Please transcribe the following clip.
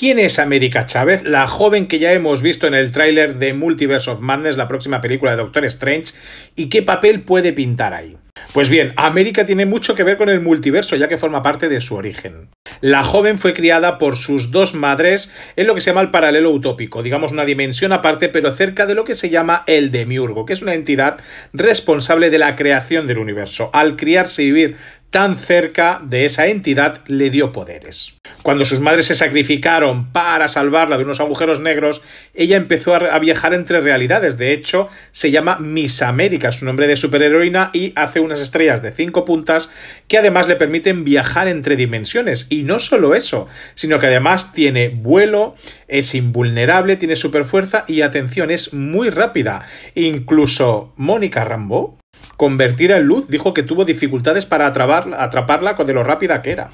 ¿Quién es América Chávez? La joven que ya hemos visto en el tráiler de Multiverse of Madness, la próxima película de Doctor Strange, y qué papel puede pintar ahí. Pues bien, América tiene mucho que ver con el multiverso, ya que forma parte de su origen. La joven fue criada por sus dos madres en lo que se llama el paralelo utópico, digamos una dimensión aparte, pero cerca de lo que se llama el demiurgo, que es una entidad responsable de la creación del universo. Al criarse y vivir tan cerca de esa entidad le dio poderes. Cuando sus madres se sacrificaron para salvarla de unos agujeros negros, ella empezó a viajar entre realidades. De hecho, se llama Miss América, su nombre de superheroína, y hace unas estrellas de cinco puntas que además le permiten viajar entre dimensiones. Y no solo eso, sino que además tiene vuelo, es invulnerable, tiene superfuerza y atención, es muy rápida. Incluso Mónica Rambo convertida en luz, dijo que tuvo dificultades para atraparla, con de lo rápida que era.